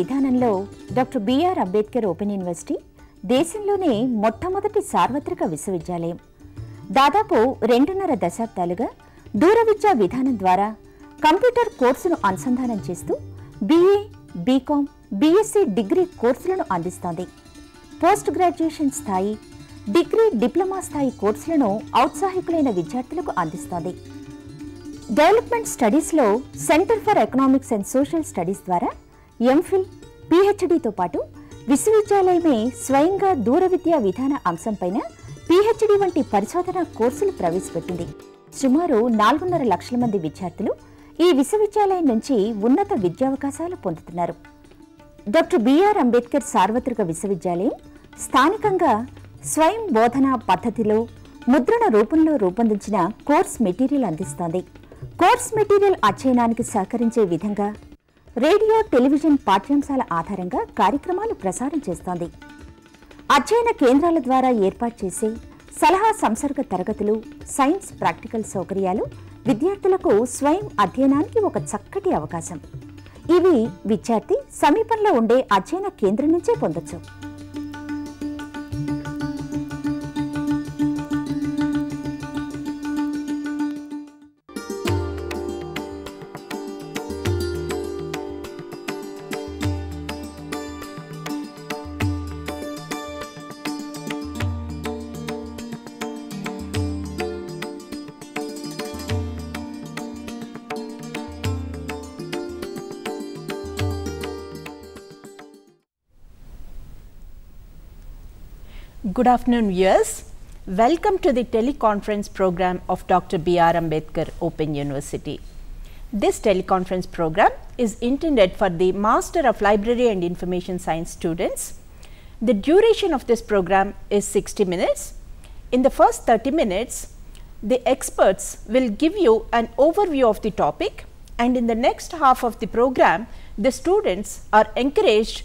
విధానంలో doctor B R Ambedkar open university దేశంలోనే మొట్టమొదటి సార్వత్రిక విశ్వవిద్యాలయం దాదాపు రెండున్నర దశాబ్దాలుగా దూర విద్యా విధానం ద్వారా కంప్యూటర్ కోర్సును అనుసంధానం చేస్తూ బీఏ బీకామ్ బీఎస్సీ డిగ్రీ కోర్సులను అందిస్తోంది పోస్ట్ గ్రాడ్యుయేషన్ స్థాయి డిగ్రీ డిప్లొమా స్థాయి కోర్సులను ఔత్సాహికులైన విద్యార్థులకు అందిస్తోంది డెవలప్మెంట్ స్టడీస్లో centre for economics and social studies ద్వారా ఎంఫిల్ పిహెచ్డితో పాటు విశ్వవిద్యాలయమే స్వయంగా దూర విద్యా విధాన అంశంపైన పిహెచ్డి వంటి పరిశోధన కోర్సులు ప్రవేశపెట్టింది సుమారు నాలుగున్నర లక్షల మంది విద్యార్థులు ఈ విశ్వవిద్యాలయం నుంచి ఉన్నత విద్యావకాశాలు పొందుతున్నారు డాక్టర్ బిఆర్ అంబేద్కర్ సార్వత్రిక విశ్వవిద్యాలయం స్థానికంగా స్వయం బోధన పద్ధతిలో ముద్రణ రూపంలో రూపొందించిన కోర్స్ మెటీరియల్ అందిస్తోంది కోర్స్ మెటీరియల్ అధ్యయనానికి సహకరించే విధంగా రేడియో టెలివిజన్ పాఠ్యాంశాల ఆధారంగా కార్యక్రమాలు ప్రసారం చేస్తోంది అధ్యయన కేంద్రాల ద్వారా ఏర్పాటు చేసే సలహా సంసర్గ తరగతులు సైన్స్ ప్రాక్టికల్ సౌకర్యాలు విద్యార్థులకు స్వయం అధ్యయనానికి ఒక చక్కటి అవకాశం ఇవి విద్యార్థి సమీపంలో ఉండే అధ్యయన కేంద్రం నుంచే పొందొచ్చు Good afternoon, viewers. Welcome to the teleconference program of Dr. B.R. Ambedkar Open University. This teleconference program is intended for the Master of Library and Information Science students. The duration of this program is 60 minutes. In the first 30 minutes, the experts will give you an overview of the topic and in the next half of the program, the students are encouraged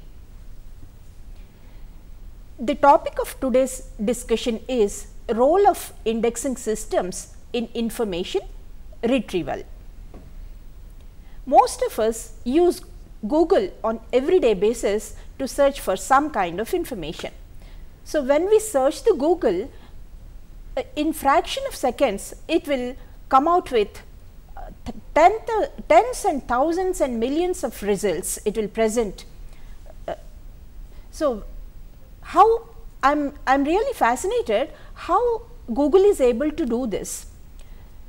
The topic of today's discussion is role of indexing systems in information retrieval. Most of us use Google on everyday basis to search for some kind of information. So, when we search the Google uh, in fraction of seconds it will come out with uh, and thousands and millions of results it will present. Uh, so, how I'm, I'm really fascinated how Google is able to do this.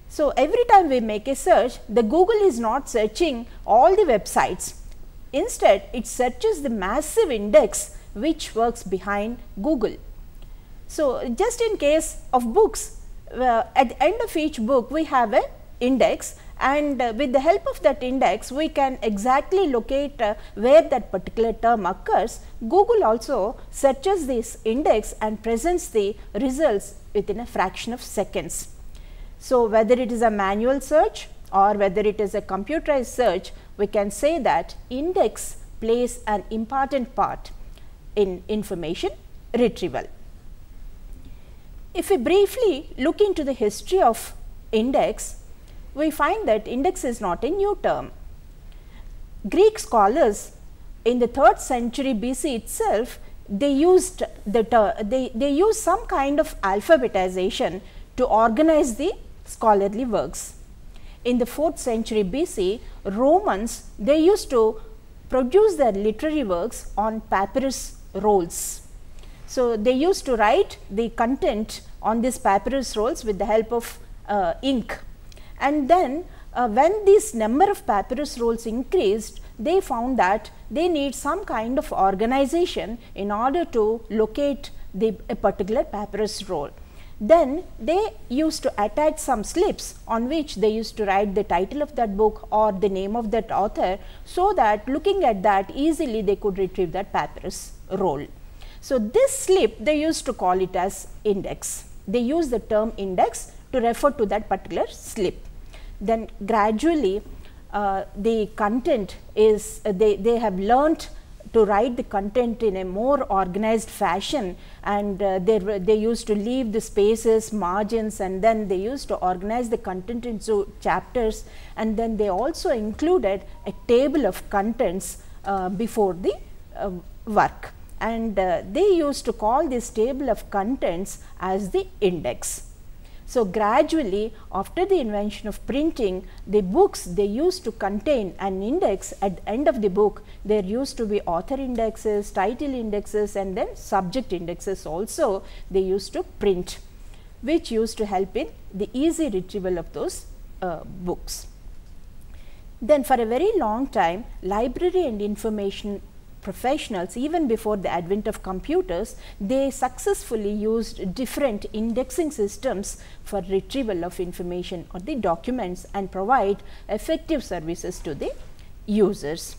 So, every time we make a search, the Google is not searching all the websites. Instead, it searches the massive index which works behind Google. So, just in case of books, uh, at the end of each book, we have an index and uh, with the help of that index we can exactly locate uh, where that particular term occurs. Google also searches this index and presents the results within a fraction of seconds. So, whether it is a manual search or whether it is a computerized search, we can say that index plays an important part in information retrieval. If we briefly look into the history of index, we find that index is not a new term. Greek scholars in the 3rd century BC itself they used the they, they used some kind of alphabetization to organize the scholarly works. In the 4th century BC, Romans they used to produce their literary works on papyrus rolls. So, they used to write the content on these papyrus rolls with the help of uh, ink. And then uh, when this number of papyrus rolls increased, they found that they need some kind of organization in order to locate the, a particular papyrus roll. Then they used to attach some slips on which they used to write the title of that book or the name of that author so that looking at that easily they could retrieve that papyrus roll. So, this slip they used to call it as index. They use the term index to refer to that particular slip then gradually uh, the content is uh, they, they have learnt to write the content in a more organized fashion and uh, they, they used to leave the spaces, margins and then they used to organize the content into chapters and then they also included a table of contents uh, before the uh, work and uh, they used to call this table of contents as the index. So, gradually after the invention of printing, the books they used to contain an index at the end of the book, there used to be author indexes, title indexes and then subject indexes also they used to print, which used to help in the easy retrieval of those uh, books. Then for a very long time, library and information professionals, even before the advent of computers, they successfully used different indexing systems for retrieval of information or the documents and provide effective services to the users.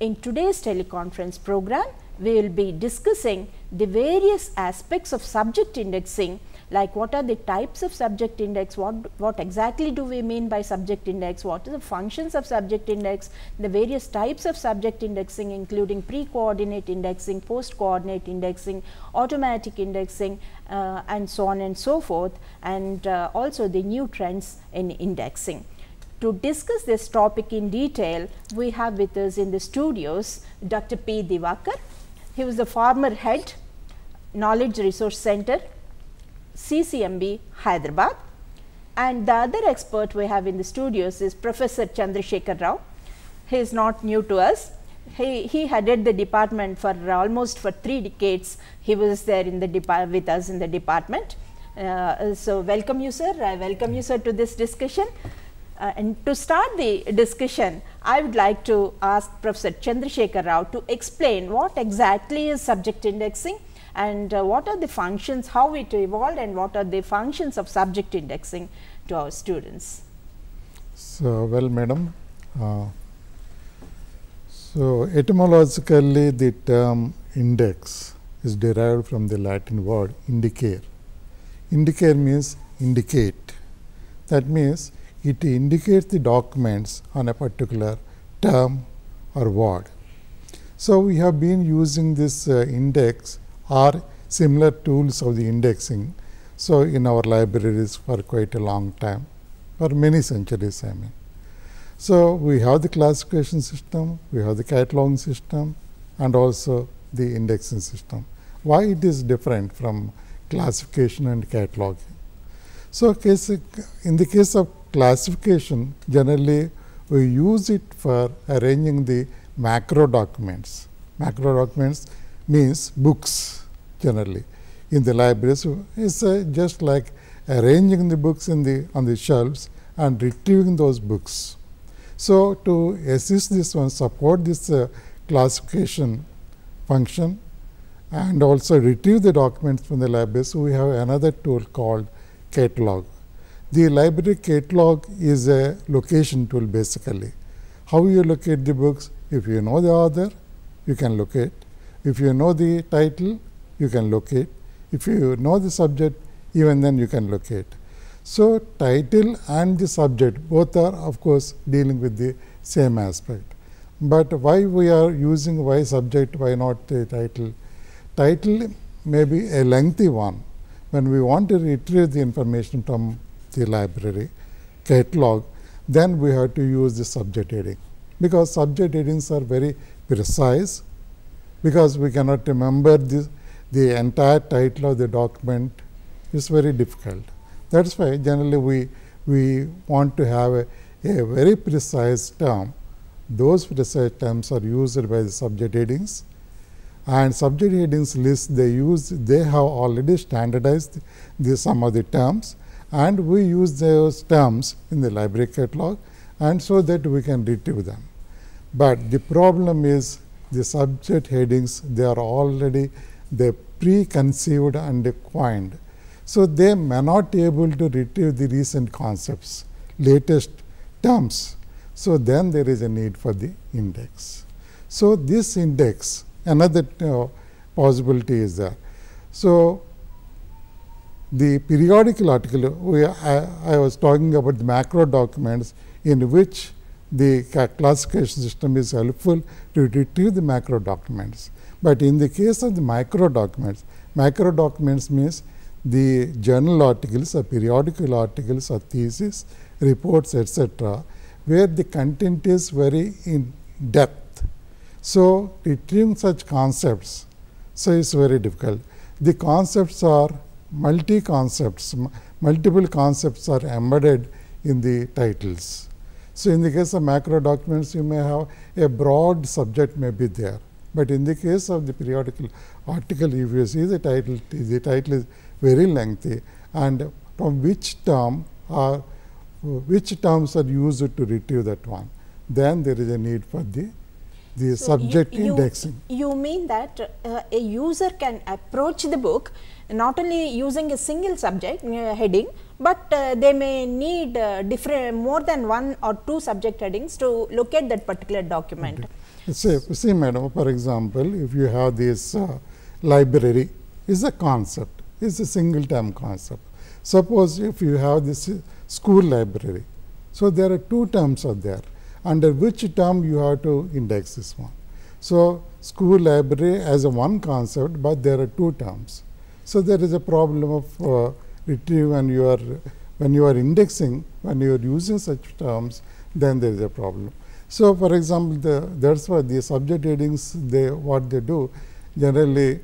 In today's teleconference program, we will be discussing the various aspects of subject indexing like what are the types of subject index, what, what exactly do we mean by subject index, what are the functions of subject index, the various types of subject indexing including pre-coordinate indexing, post-coordinate indexing, automatic indexing uh, and so on and so forth and uh, also the new trends in indexing. To discuss this topic in detail, we have with us in the studios Dr. P. Divakar. He was the former head Knowledge Resource Center CCMB Hyderabad. And the other expert we have in the studios is Professor Chandrasekhar Rao. He is not new to us. He, he headed the department for almost for three decades. He was there in the with us in the department. Uh, so welcome you sir, I welcome you sir to this discussion. Uh, and to start the discussion, I would like to ask Professor Chandrasekhar Rao to explain what exactly is subject indexing and uh, what are the functions, how it evolved and what are the functions of subject indexing to our students. So, well madam, uh, so etymologically the term index is derived from the Latin word indicare. Indicare means indicate. That means it indicates the documents on a particular term or word. So, we have been using this uh, index or similar tools of the indexing. So, in our libraries for quite a long time, for many centuries I mean. So, we have the classification system, we have the cataloging system and also the indexing system. Why it is different from classification and cataloging? So, in the case of classification, generally we use it for arranging the macro documents. Macro documents means books generally in the libraries it's uh, just like arranging the books in the on the shelves and retrieving those books. So, to assist this one support this uh, classification function and also retrieve the documents from the libraries, we have another tool called catalog. The library catalog is a location tool basically. How you locate the books? If you know the author, you can locate. If you know the title, you can locate. If you know the subject, even then you can locate. So, title and the subject both are of course dealing with the same aspect. But why we are using why subject, why not the title? Title may be a lengthy one when we want to retrieve the information from the library catalog, then we have to use the subject heading because subject headings are very precise because we cannot remember the the entire title of the document is very difficult. That's why generally we, we want to have a, a very precise term. Those precise terms are used by the subject headings and subject headings list they use, they have already standardized the some of the terms and we use those terms in the library catalog and so that we can retrieve them. But the problem is the subject headings, they are already they preconceived and coined. So they may not able to retrieve the recent concepts, latest terms. So then there is a need for the index. So this index, another uh, possibility is there. So the periodical article, we, I, I was talking about the macro documents in which the classification system is helpful to retrieve the macro documents. But in the case of the micro documents, micro documents means the journal articles or periodical articles or thesis, reports, etc., where the content is very in depth. So, retrieving such concepts, so it's very difficult. The concepts are multi concepts, multiple concepts are embedded in the titles. So, in the case of macro documents, you may have a broad subject may be there but in the case of the periodical article, if you see the title, the title is very lengthy and from which term or which terms are used to retrieve that one, then there is a need for the the so subject you, indexing. You mean that uh, a user can approach the book not only using a single subject uh, heading, but uh, they may need uh, different more than one or two subject headings to locate that particular document. Okay. See, see madam, for example, if you have this uh, library is a concept, is a single term concept. Suppose if you have this uh, school library, so there are two terms are there, under which term you have to index this one. So, school library as a one concept, but there are two terms. So, there is a problem of uh, retrieve when you are when you are indexing, when you are using such terms, then there is a problem. So, for example, the, that's why the subject headings they what they do generally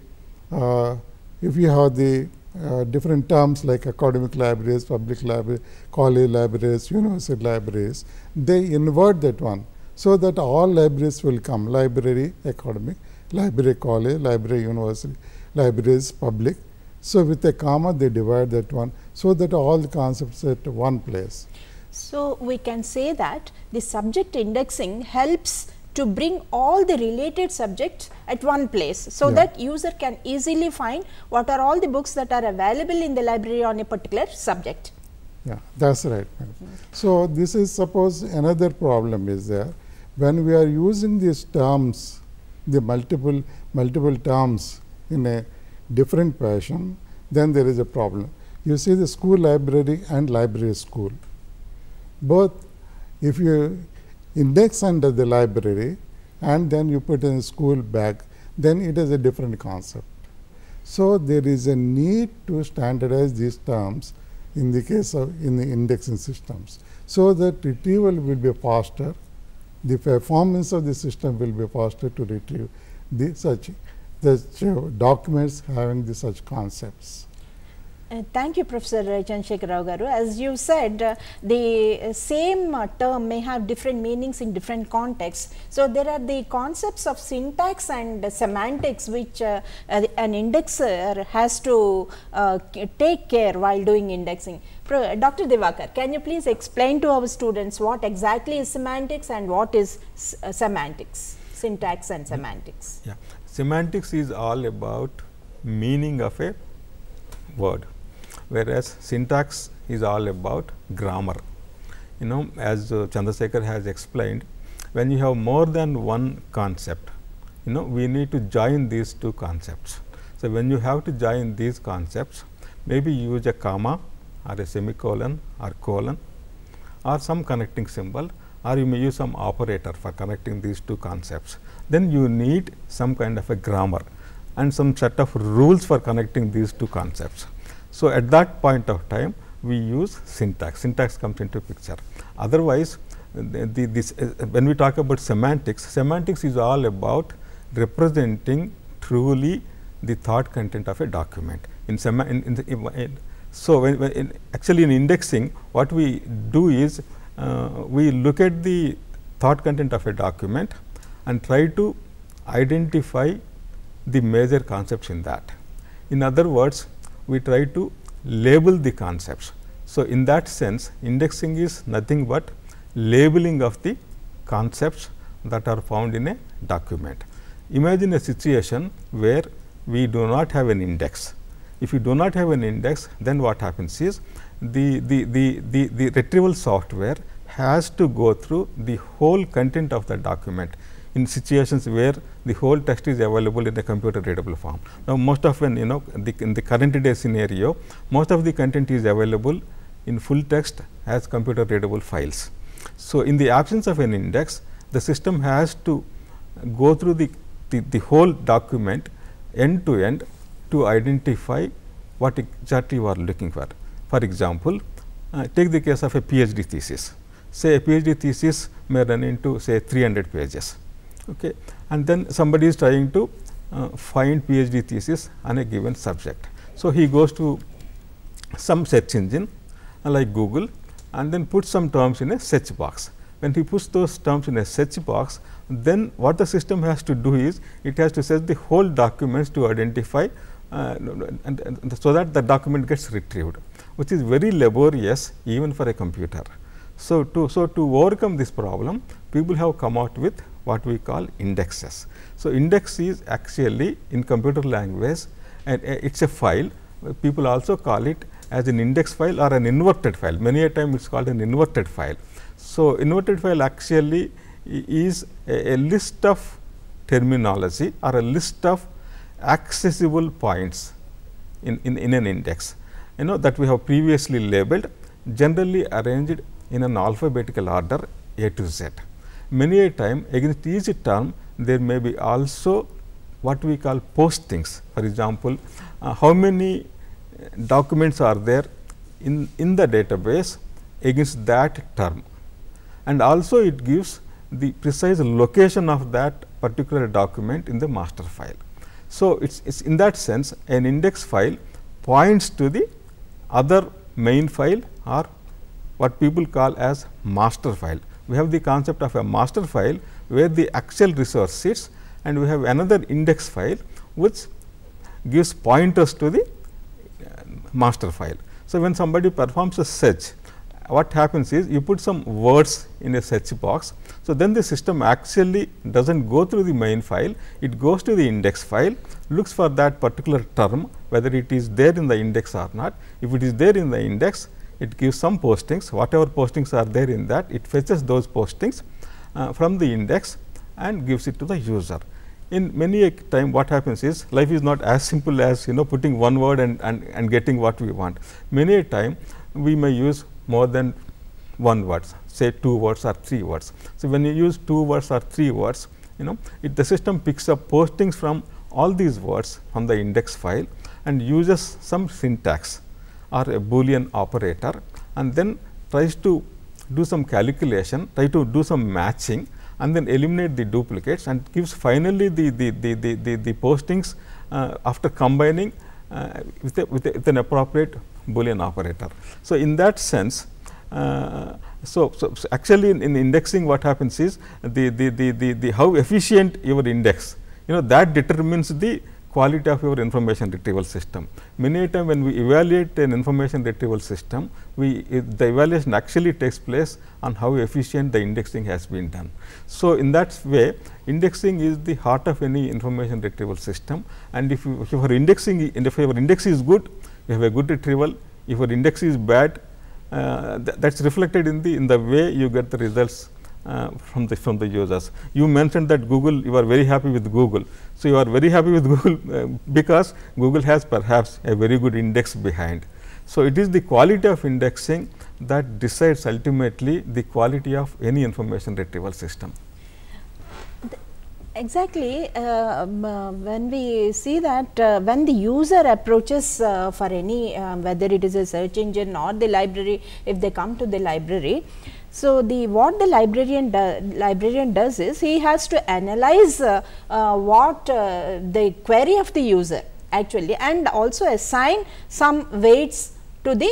uh, if you have the uh, different terms like academic libraries, public library, college libraries, university libraries, they invert that one. So, that all libraries will come library, academic, library, college, library, university, libraries, public. So, with a comma they divide that one. So, that all the concepts at one place. So, we can say that the subject indexing helps to bring all the related subjects at one place so yeah. that user can easily find what are all the books that are available in the library on a particular subject. Yeah, that's right. Mm-hmm. So, this is suppose another problem is there when we are using these terms the multiple multiple terms in a different fashion then there is a problem. You see the school library and library school both if you index under the library and then you put in school bag, then it is a different concept. So, there is a need to standardize these terms in the case of in the indexing systems. So, that retrieval will be faster, the performance of the system will be faster to retrieve the such the documents having the such concepts. Uh, thank you, Professor Chandrasekhar Rao Garu. As you said, uh, the same uh, term may have different meanings in different contexts. So, there are the concepts of syntax and uh, semantics which uh, uh, an indexer has to take care while doing indexing. Pro Dr. Devakar, can you please explain to our students what exactly is semantics and what is semantics, syntax and semantics? Yeah. Semantics is all about meaning of a word whereas syntax is all about grammar. You know, as uh, Chandrasekhar has explained, when you have more than one concept, you know, we need to join these two concepts. So, when you have to join these concepts, maybe use a comma or a semicolon or colon or some connecting symbol or you may use some operator for connecting these two concepts. Then you need some kind of a grammar and some set of rules for connecting these two concepts. So, at that point of time we use syntax, syntax comes into picture. Otherwise, the, the, this, uh, when we talk about semantics, semantics is all about representing truly the thought content of a document. In, sema in, in, the, in so, when, when in actually in indexing what we do is uh, we look at the thought content of a document and try to identify the major concepts in that. In other words, we try to label the concepts. So, in that sense indexing is nothing but labeling of the concepts that are found in a document. Imagine a situation where we do not have an index. If you do not have an index, then what happens is the, the, the, the, the retrieval software has to go through the whole content of the document in situations where the whole text is available in the computer readable form. Now, most often you know the, in the current day scenario, most of the content is available in full text as computer readable files. So, in the absence of an index, the system has to go through the, the, the whole document end to end to identify what exactly you are looking for. For example, uh, take the case of a PhD thesis. Say a PhD thesis may run into say 300 pages. Okay. And then somebody is trying to uh, find PhD thesis on a given subject. So, he goes to some search engine uh, like Google and then puts some terms in a search box. When he puts those terms in a search box, then what the system has to do is it has to search the whole documents to identify uh, and, and so that the document gets retrieved, which is very laborious even for a computer. So, to so to overcome this problem, people have come out with what we call indexes. So, index is actually in computer language and uh, it is a file people also call it as an index file or an inverted file many a time it is called an inverted file. So, inverted file actually is a, a list of terminology or a list of accessible points in, in, in an index you know that we have previously labeled generally arranged in an alphabetical order A to Z many a time against each term there may be also what we call postings. For example, uh, how many uh, documents are there in, in the database against that term and also it gives the precise location of that particular document in the master file. So, it is in that sense an index file points to the other main file or what people call as master file we have the concept of a master file where the actual resource sits and we have another index file which gives pointers to the uh, master file. So, when somebody performs a search what happens is you put some words in a search box. So, then the system actually does not go through the main file, it goes to the index file, looks for that particular term whether it is there in the index or not. If it is there in the index, it gives some postings whatever postings are there in that it fetches those postings uh, from the index and gives it to the user. In many a time what happens is life is not as simple as you know putting one word and, and, and getting what we want. Many a time we may use more than one words say two words or three words. So, when you use two words or three words you know it the system picks up postings from all these words from the index file and uses some syntax or a boolean operator and then tries to do some calculation, try to do some matching and then eliminate the duplicates and gives finally the, the, the, the, the, the postings uh, after combining uh, with, a, with, a, with, an appropriate boolean operator. So, in that sense, uh, so, so, so, actually in, in, indexing what happens is the, the, the, the, the how efficient your index, you know that determines the quality of your information retrieval system. Many a time, when we evaluate an information retrieval system, we the evaluation actually takes place on how efficient the indexing has been done. So, in that way indexing is the heart of any information retrieval system and if, you, if your indexing if your index is good, you have a good retrieval, if your index is bad, uh, th that is reflected in the in the way you get the results uh, from the from the users. You mentioned that Google, you are very happy with Google. So, you are very happy with Google uh, because Google has perhaps a very good index behind. So, it is the quality of indexing that decides ultimately the quality of any information retrieval system. exactly, um, uh, when we see that uh, when the user approaches uh, for any uh, whether it is a search engine or the library if they come to the library so, the what the librarian, do, librarian does is he has to analyze uh, uh, what uh, the query of the user actually and also assign some weights to the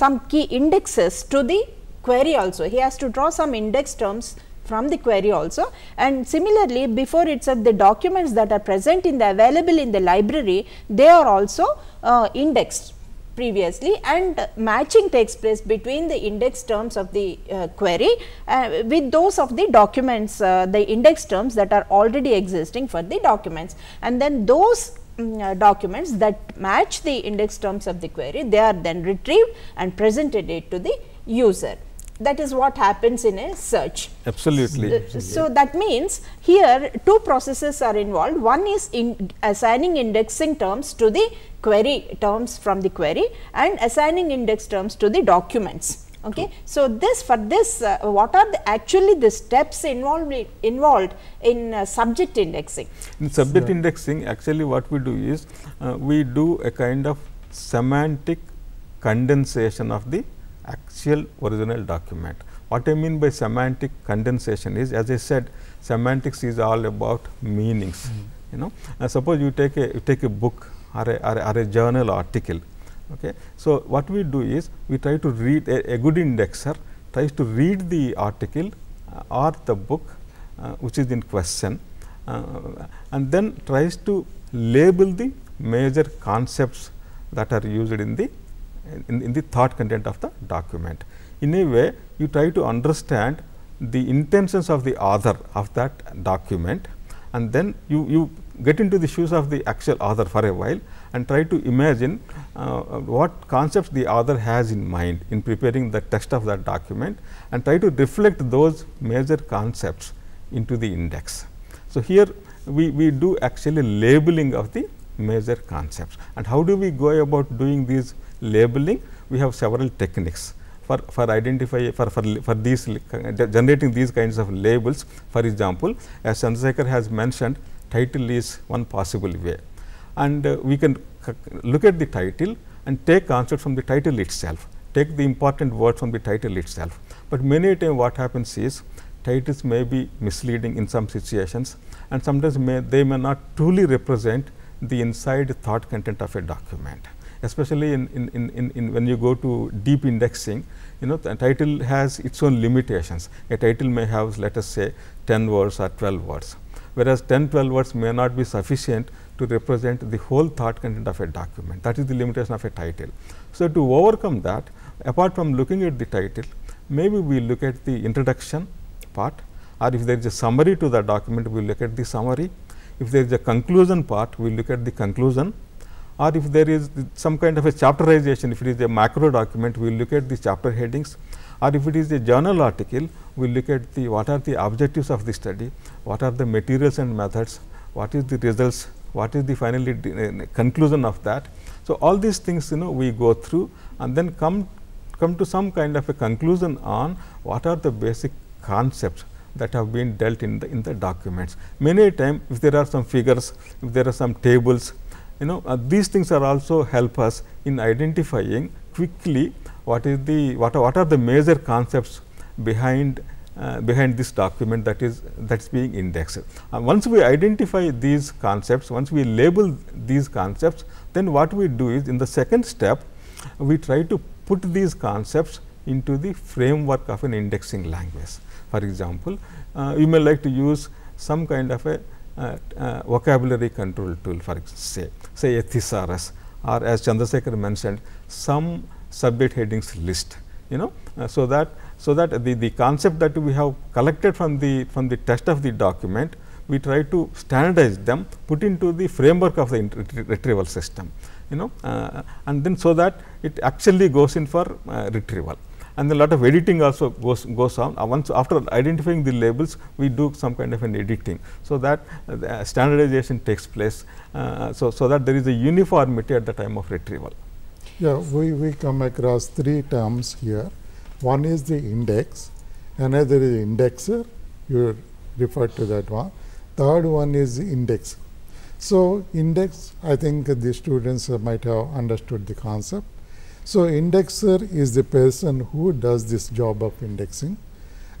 some key indexes to the query also. He has to draw some index terms from the query also and similarly before itself the documents that are present in the available in the library they are also uh, indexed previously and matching takes place between the index terms of the uh, query uh, with those of the documents, uh, the index terms that are already existing for the documents and then those um, documents that match the index terms of the query, they are then retrieved and presented it to the user that is what happens in a search. Absolutely. So, that means here two processes are involved. One is in assigning indexing terms to the query terms from the query and assigning index terms to the documents. Okay. So, this for this uh, what are the actually the steps involved involved in uh, subject indexing? In subject indexing actually what we do is uh, we do a kind of semantic condensation of the actual original document. What I mean by semantic condensation is as I said semantics is all about meanings. Mm -hmm. You know, suppose you take a you take a book or a, or a, or a journal article. Okay. So, what we do is we try to read a, a good indexer tries to read the article uh, or the book uh, which is in question uh, and then tries to label the major concepts that are used in the in, in the thought content of the document. In a way, you try to understand the intentions of the author of that document and then you, you get into the shoes of the actual author for a while and try to imagine uh, what concepts the author has in mind in preparing the text of that document and try to reflect those major concepts into the index. So, here we, we do actually labeling of the major concepts and how do we go about doing these labeling, we have several techniques for, for identify for, for, for these generating these kinds of labels. For example, as Chandrasekhar has mentioned, title is one possible way and uh, we can look at the title and take concepts from the title itself, take the important words from the title itself. But many time, what happens is titles may be misleading in some situations and sometimes may, they may not truly represent the inside thought content of a document especially in, in, in, in, when you go to deep indexing, you know, the title has its own limitations. A title may have, let us say, 10 words or 12 words, whereas 10, 12 words may not be sufficient to represent the whole thought content of a document. That is the limitation of a title. So, to overcome that, apart from looking at the title, maybe we look at the introduction part or if there is a summary to the document, we look at the summary. If there is a conclusion part, we look at the conclusion or if there is some kind of a chapterization, if it is a macro document, we will look at the chapter headings or if it is a journal article, we will look at the what are the objectives of the study, what are the materials and methods, what is the results, what is the finally uh, conclusion of that. So, all these things you know we go through and then come come to some kind of a conclusion on what are the basic concepts that have been dealt in the in the documents. Many a time if there are some figures, if there are some tables, you know uh, these things are also help us in identifying quickly what is the what are, what are the major concepts behind uh, behind this document that is that is being indexed. Uh, once we identify these concepts, once we label these concepts, then what we do is in the second step, we try to put these concepts into the framework of an indexing language. For example, uh, you may like to use some kind of a uh, uh, vocabulary control tool for say, say a thesaurus or as Chandrasekhar mentioned some subject headings list you know uh, so that so that the the concept that we have collected from the from the text of the document we try to standardize them put into the framework of the retrieval system you know uh, and then so that it actually goes in for uh, retrieval and a lot of editing also goes goes on. Uh, once after identifying the labels, we do some kind of an editing. So that uh, uh standardization takes place, uh, so so that there is a uniformity at the time of retrieval. Yeah, we we come across three terms here. One is the index, another is indexer. You refer to that one. Third one is index. So index, I think the students might have understood the concept so, indexer is the person who does this job of indexing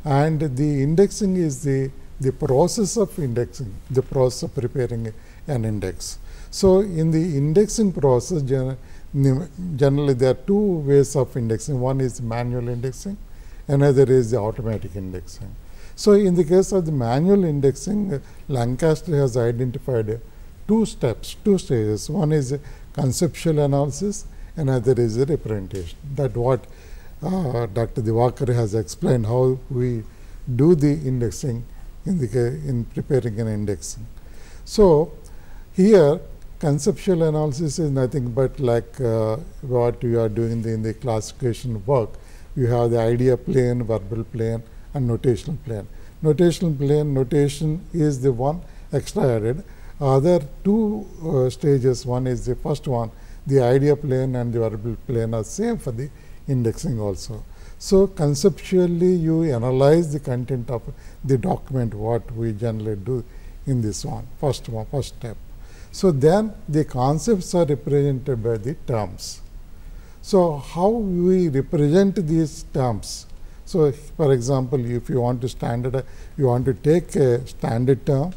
and the indexing is the, the process of indexing, the process of preparing an index. So, in the indexing process, generally there are two ways of indexing. One is manual indexing, another is the automatic indexing. So, in the case of the manual indexing, Lancaster has identified two steps, two stages. One is conceptual analysis another is the representation. That what uh, Dr. Diwakar has explained how we do the indexing in, the, in preparing an indexing. So, here conceptual analysis is nothing but like uh, what you are doing the, in the classification work. You have the idea plane, verbal plane and notational plane. Notational plane, notation is the one extra added. Other two uh, stages, one is the first one the idea plane and the variable plane are same for the indexing also. So, conceptually you analyze the content of the document what we generally do in this one first one first step. So, then the concepts are represented by the terms. So, how we represent these terms? So, for example, if you want to standard you want to take a standard term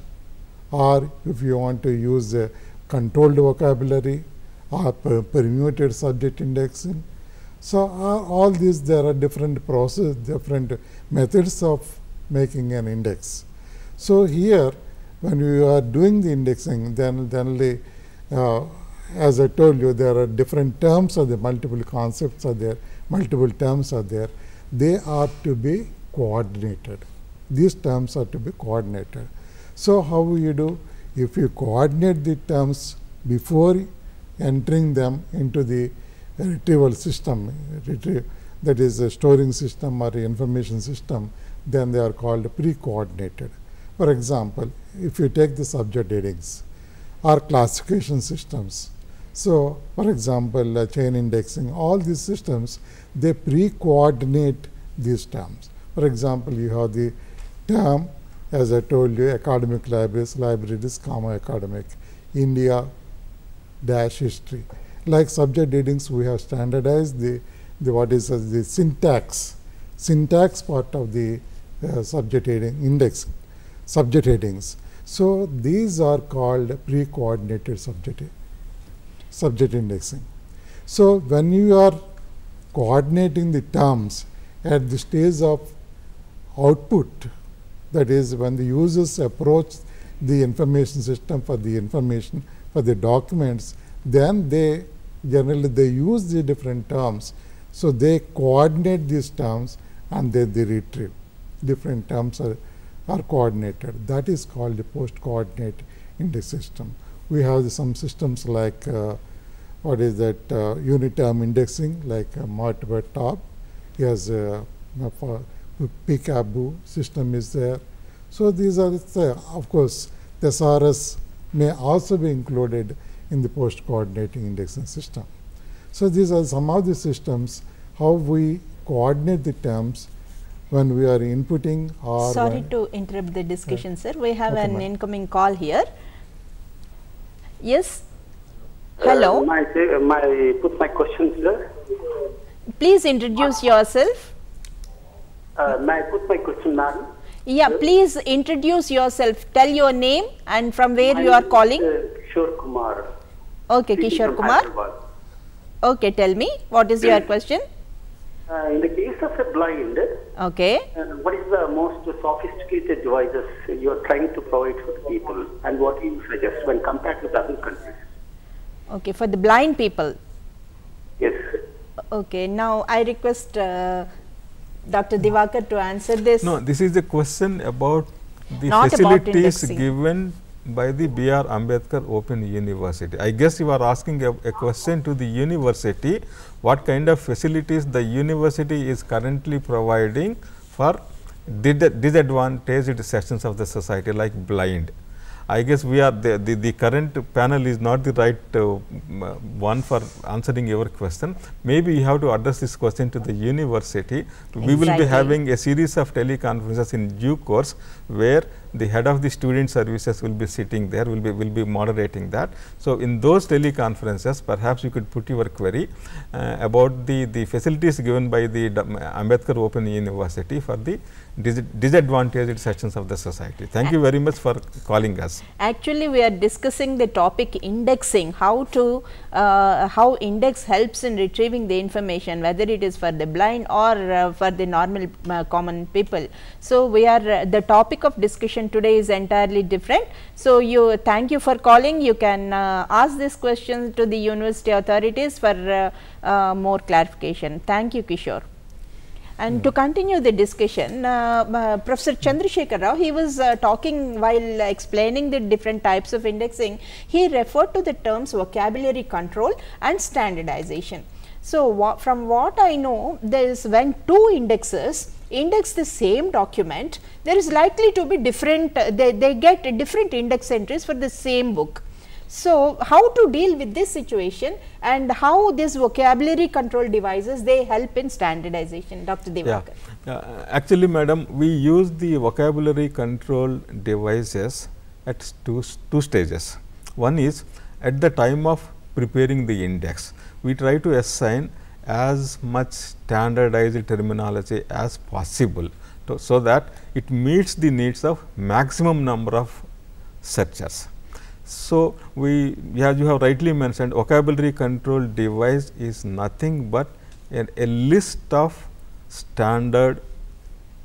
or if you want to use a controlled vocabulary or per permuted subject indexing. So, uh, all these there are different process, different methods of making an index. So, here when you are doing the indexing then generally uh, as I told you there are different terms or the multiple concepts are there, multiple terms are there, they are to be coordinated. These terms are to be coordinated. So, how you do? If you coordinate the terms before entering them into the retrieval system, retrieve, that is a storing system or information system, then they are called pre-coordinated. For example, if you take the subject headings or classification systems, so for example, uh, chain indexing, all these systems, they pre-coordinate these terms. For example, you have the term, as I told you, academic libraries, library is comma academic, India, dash history. Like subject headings, we have standardized the, the what is uh, the syntax, syntax part of the uh, subject heading index, subject headings. So, these are called pre-coordinated subject, subject indexing. So, when you are coordinating the terms at the stage of output, that is when the users approach the information system for the information for the documents, then they generally they use the different terms. So they coordinate these terms and then they retrieve. Different terms are, are coordinated. That is called the post-coordinate index system. We have some systems like uh, what is that uh, unit term indexing like uh, multiple top. Yes, uh, uh PCABU system is there. So these are, the of course, thesaurus may also be included in the post coordinating indexing system. So, these are some of the systems how we coordinate the terms when we are inputting or sorry to interrupt the discussion uh, sir we have an incoming call here yes hello uh, my, my uh, put my question sir please introduce yourself uh, may i put my question madam yeah, please introduce yourself. Tell your name and from where My you are calling. Uh, Kishore Kumar. Okay, Kishore Kumar. Okay, tell me what is yes. your question? Uh, in the case of a blind, okay, uh, what is the most sophisticated devices you are trying to provide for the people, and what do you suggest when compared to other countries? Okay, for the blind people. Yes. Okay, now I request uh, Dr. Divakar to answer this? No, this is a question about the Not facilities about given by the B.R. Ambedkar Open University. I guess you are asking a, a, question to the university, what kind of facilities the university is currently providing for disadvantaged sections of the society like blind. I guess we are the, the, the, current panel is not the right uh, one for answering your question. Maybe you have to address this question to the university. Exactly. We will be having a series of teleconferences in due course where the head of the student services will be sitting there, will be, will be moderating that. So, in those teleconferences, perhaps you could put your query uh, about the, the facilities given by the Ambedkar Open University for the disadvantaged sections of the society. Thank you very much for calling us. Actually, we are discussing the topic indexing, how to uh, how index helps in retrieving the information, whether it is for the blind or uh, for the normal uh, common people. So, we are uh, the topic of discussion today is entirely different. So, you thank you for calling. You can uh, ask this question to the university authorities for uh, more clarification. Thank you, Kishore. And to continue the discussion, uh, uh, Professor Chandrasekhar Rao, he was uh, talking while explaining the different types of indexing, he referred to the terms vocabulary control and standardization. So, from what I know, there is when two indexes index the same document, there is likely to be different, uh, they, they get different index entries for the same book. So, how to deal with this situation and how these vocabulary control devices they help in standardization Dr. Devakar. Yeah. Uh, actually madam we use the vocabulary control devices at two, two stages. One is at the time of preparing the index we try to assign as much standardized terminology as possible to, so that it meets the needs of maximum number of searchers. So, we as you have rightly mentioned vocabulary control device is nothing but an, a list of standard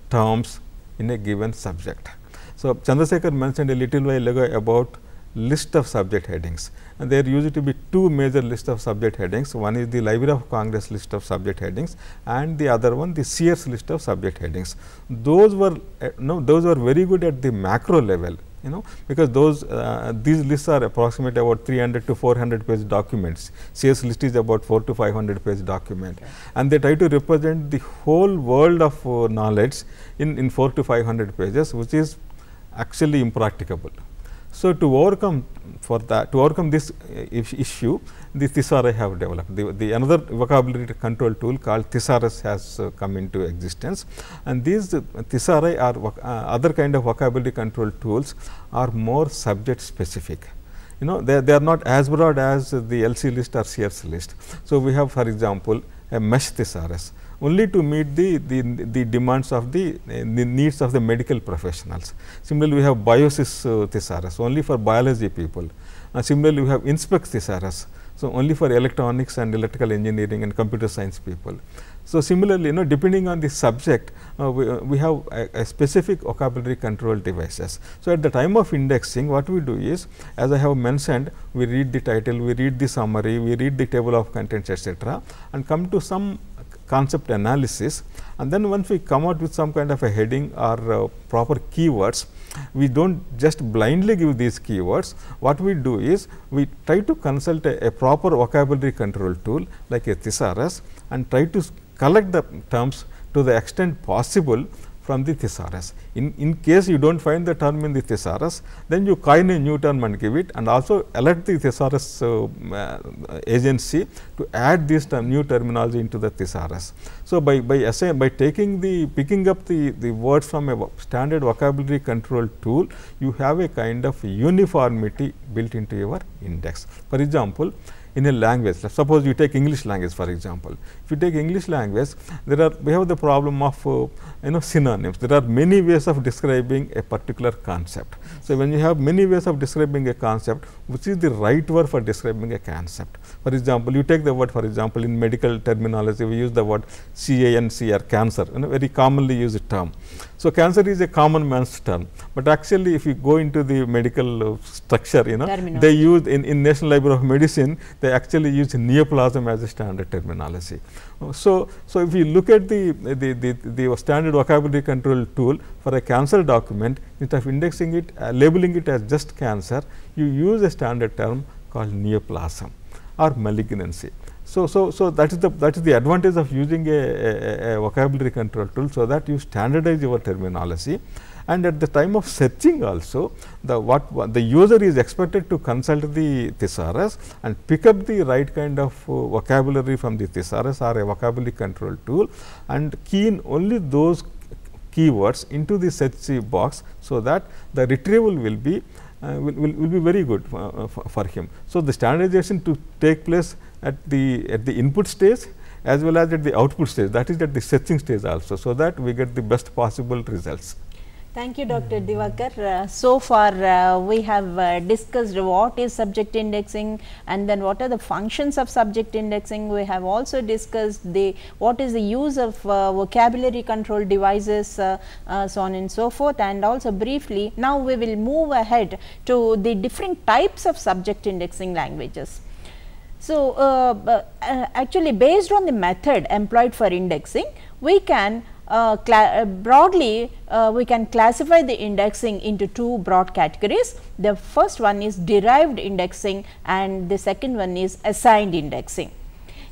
terms in a given subject. So, Chandrasekhar mentioned a little while ago about list of subject headings and there used to be two major list of subject headings. One is the Library of Congress list of subject headings and the other one the Sears list of subject headings. Those were uh, no, those were very good at the macro level you know because those uh, these lists are approximately about 300 to 400 page documents CS list is about 4 to 500 page document okay. and they try to represent the whole world of uh, knowledge in in 4 to 500 pages which is actually impracticable so to overcome for that to overcome this uh, issue the thesaurus have developed. The, the another vocabulary control tool called thesaurus has uh, come into existence and these uh, thesaurus are uh, other kind of vocabulary control tools are more subject specific. You know they, they are not as broad as the LC list or Sears list. So, we have for example, a mesh thesaurus only to meet the, the, the demands of the, uh, the needs of the medical professionals. Similarly, we have biosis uh, thesaurus only for biology people. Uh, similarly, we have inspect thesaurus so, only for electronics and electrical engineering and computer science people. So, similarly, you know, depending on the subject, uh, we, uh, we, have a, a, specific vocabulary control devices. So, at the time of indexing, what we do is, as I have mentioned, we read the title, we read the summary, we read the table of contents, etc., and come to some concept analysis. And then once we come out with some kind of a heading or uh, proper keywords, we do not just blindly give these keywords. What we do is we try to consult a, a proper vocabulary control tool like a thesaurus and try to collect the terms to the extent possible from the thesaurus. In, in case you do not find the term in the thesaurus, then you coin a new term and give it and also alert the thesaurus uh, uh, agency to add this term, new terminology into the thesaurus. So, by, by, by taking the picking up the, the words from a standard vocabulary control tool, you have a kind of uniformity built into your index. For example, in a language. Suppose you take English language for example. If you take English language, there are we have the problem of uh, you know synonyms. There are many ways of describing a particular concept. So, when you have many ways of describing a concept, which is the right word for describing a concept? For example, you take the word for example, in medical terminology, we use the word CANCR cancer, you know, very commonly used term. So, cancer is a common man's term, but actually if you go into the medical uh, structure, you know, they use in, in National Library of Medicine, they actually use neoplasm as a standard terminology. Oh, so, so if you look at the, the, the, the, standard vocabulary control tool for a cancer document, instead of indexing it, uh, labeling it as just cancer, you use a standard term called neoplasm or malignancy. So, so, so that is the that is the advantage of using a, a, a vocabulary control tool, so that you standardize your terminology and at the time of searching also the what the user is expected to consult the thesaurus and pick up the right kind of uh, vocabulary from the thesaurus or a vocabulary control tool and key in only those keywords into the search box. So, that the retrieval will be uh, will, will, will be very good uh, uh, for, for him. So, the standardization to take place at the at the input stage as well as at the output stage that is at the searching stage also. So, that we get the best possible results. Thank you, Dr. Divakar. Uh, so far, uh, we have uh, discussed what is subject indexing and then what are the functions of subject indexing. We have also discussed the what is the use of uh, vocabulary control devices, uh, uh, so on and so forth and also briefly. Now, we will move ahead to the different types of subject indexing languages. So, actually based on the method employed for indexing, we can uh, uh, broadly uh, we can classify the indexing into two broad categories. The first one is derived indexing and the second one is assigned indexing.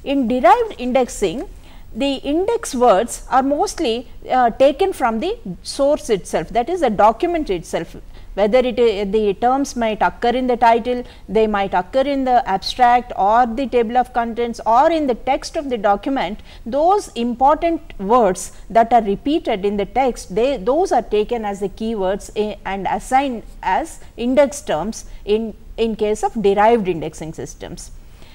In derived indexing, the index words are mostly uh, taken from the source itself that is the document itself whether it, the terms might occur in the title, they might occur in the abstract or the table of contents or in the text of the document, those important words that are repeated in the text, they those are taken as the keywords eh, and assigned as index terms in, in case of derived indexing systems.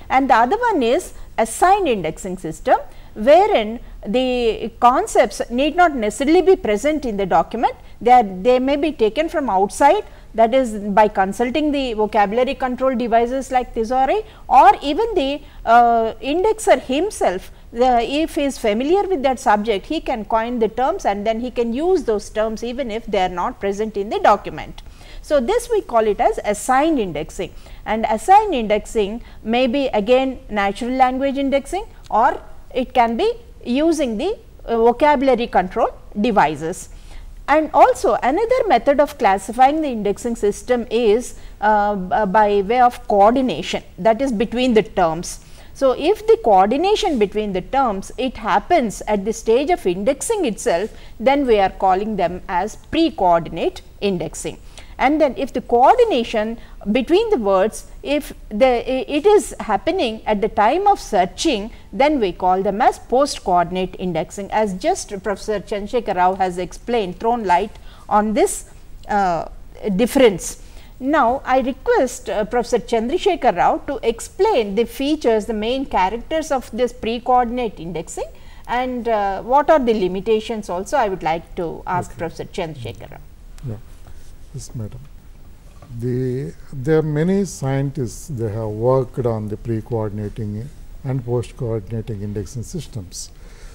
And the other one is assigned indexing system wherein the concepts need not necessarily be present in the document, they, they may be taken from outside that is by consulting the vocabulary control devices like thesauri or even the uh, indexer himself the, if he is familiar with that subject he can coin the terms and then he can use those terms even if they are not present in the document. So, this we call it as assigned indexing and assigned indexing may be again natural language indexing or it can be using the uh, vocabulary control devices. And also another method of classifying the indexing system is uh, by way of coordination that is between the terms. So, if the coordination between the terms it happens at the stage of indexing itself then we are calling them as pre-coordinate indexing. And then if the coordination between the words if the, it is happening at the time of searching then we call them as post coordinate indexing as just Professor Chandrasekhar Rao has explained thrown light on this uh, difference. Now, I request uh, Professor Chandrasekhar Rao to explain the features the main characters of this pre coordinate indexing and uh, what are the limitations also I would like to ask okay. Professor Chandrasekhar Rao. Yeah. Yes, madam the there are many scientists they have worked on the pre-coordinating and post-coordinating indexing systems.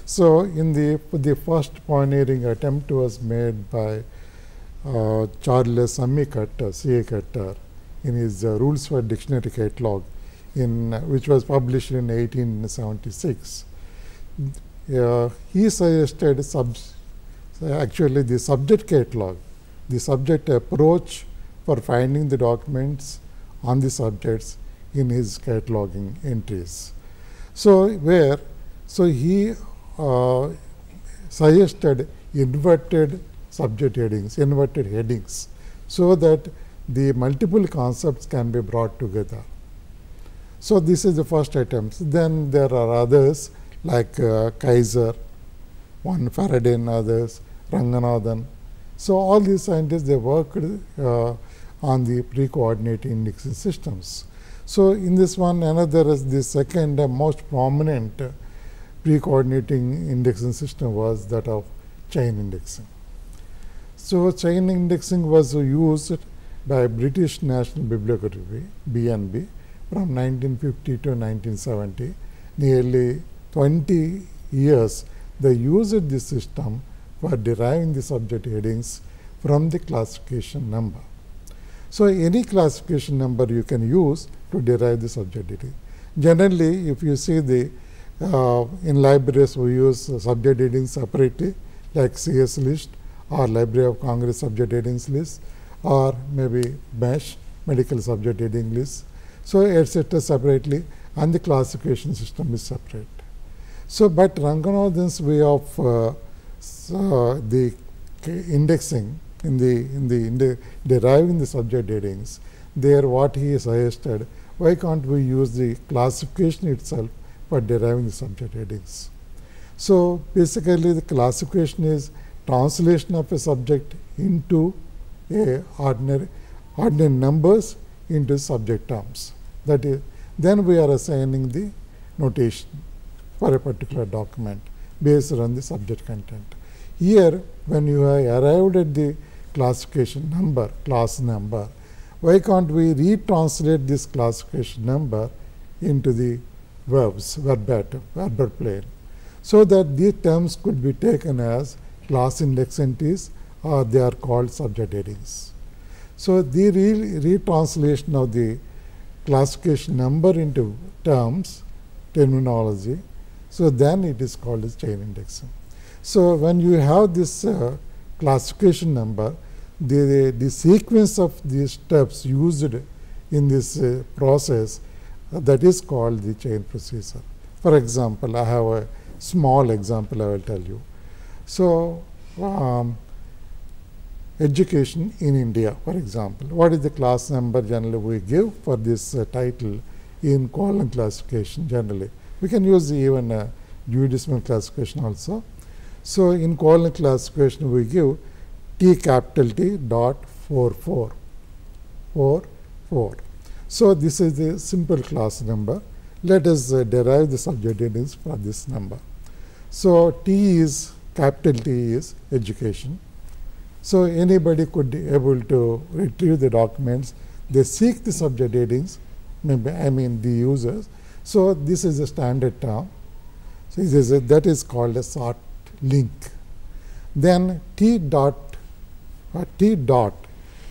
So, in the the first pioneering attempt was made by uh, Charles Amicata, C.A. Cutter, in his uh, Rules for Dictionary Catalog, in uh, which was published in 1876. Uh, he suggested actually the subject catalog, the subject approach for finding the documents on the subjects in his cataloging entries. So, where so he uh, suggested inverted subject headings, inverted headings, so that the multiple concepts can be brought together. So, this is the first attempt. Then there are others like uh, Kaiser, one Faraday and others, Ranganathan. So, all these scientists they worked uh, on the pre-coordinate indexing systems. So, in this one another is the second most prominent pre-coordinating indexing system was that of chain indexing. So, chain indexing was used by British National Bibliography BNB from 1950 to 1970 nearly 20 years they used this system for deriving the subject headings from the classification number. So, any classification number you can use to derive the subjectivity. Generally, if you see the uh, in libraries we use subject headings separately like CS list or Library of Congress subject headings list or maybe MESH medical subject heading list. So, etc. separately and the classification system is separate. So, but Ranganathan's way of uh, uh, the uh, indexing in the in the, in the deriving the subject headings there what he suggested why can't we use the classification itself for deriving the subject headings so basically the classification is translation of a subject into a ordinary ordinary numbers into subject terms that is then we are assigning the notation for a particular document based on the subject content here when you have arrived at the classification number, class number. Why can't we retranslate this classification number into the verbs, verbatim, verbal plane, so that these terms could be taken as class index entities or they are called subject headings. So, the re retranslation of the classification number into terms, terminology, so then it is called as chain indexing. So, when you have this uh, classification number, the, the, sequence of these steps used in this uh, process uh, that is called the chain procedure. For example, I have a small example I will tell you. So, um, education in India for example, what is the class number generally we give for this uh, title in column classification generally. We can use even uh, duodecimal classification also. So, in Colin classification we give T capital T dot 4 4 4 4. So, this is the simple class number. Let us uh, derive the headings for this number. So, T is capital T is education. So, anybody could be able to retrieve the documents. They seek the subject headings, maybe, I mean the users. So, this is a standard term. So, a, that is called a sort link. Then T dot, or uh, T dot,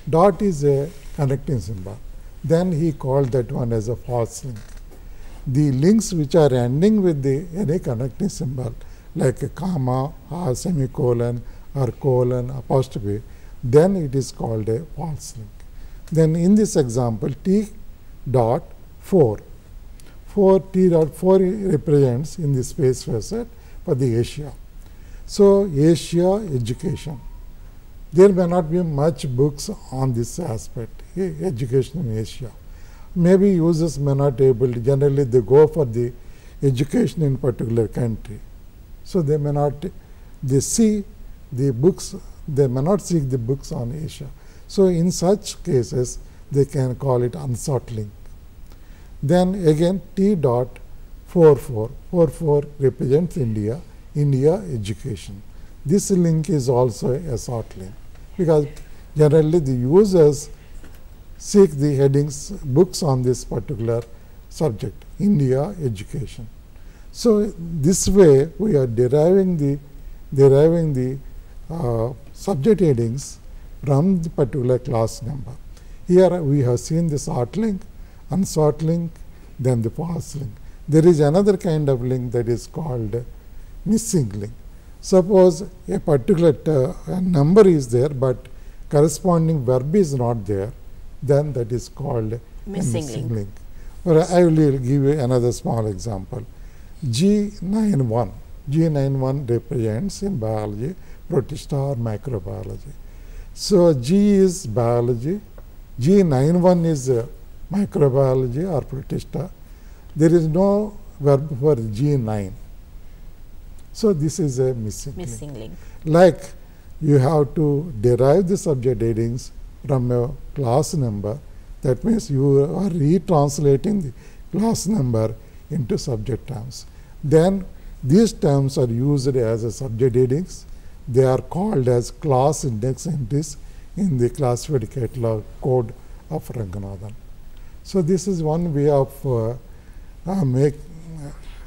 dot is a connecting symbol. Then he called that one as a false link. The links which are ending with the any connecting symbol, like a comma or semicolon or colon apostrophe, then it is called a false link. Then in this example, T dot 4. 4 T dot 4 represents in the space facet for the Asia. So, Asia education. There may not be much books on this aspect, education in Asia. Maybe users may not able, to, generally they go for the education in particular country. So, they may not, they see the books, they may not seek the books on Asia. So, in such cases, they can call it unsortling. Then again T dot 44, 44 represents India India education. This link is also a short link because generally the users seek the headings books on this particular subject India education. So, this way we are deriving the deriving the uh, subject headings from the particular class number. Here we have seen the short link, unsort link, then the pass link. There is another kind of link that is called missing link. Suppose a particular uh, number is there, but corresponding verb is not there, then that is called missing, missing link. link. But I will give you another small example. G91. G91 represents in biology protista or microbiology. So G is biology, G91 is uh, microbiology or protista. There is no verb for G9. So, this is a missing, missing link. link. Like you have to derive the subject headings from a class number. That means you are retranslating the class number into subject terms. Then these terms are used as a subject headings. They are called as class index entries in the classified catalog code of Ranganathan. So this is one way of uh, uh, make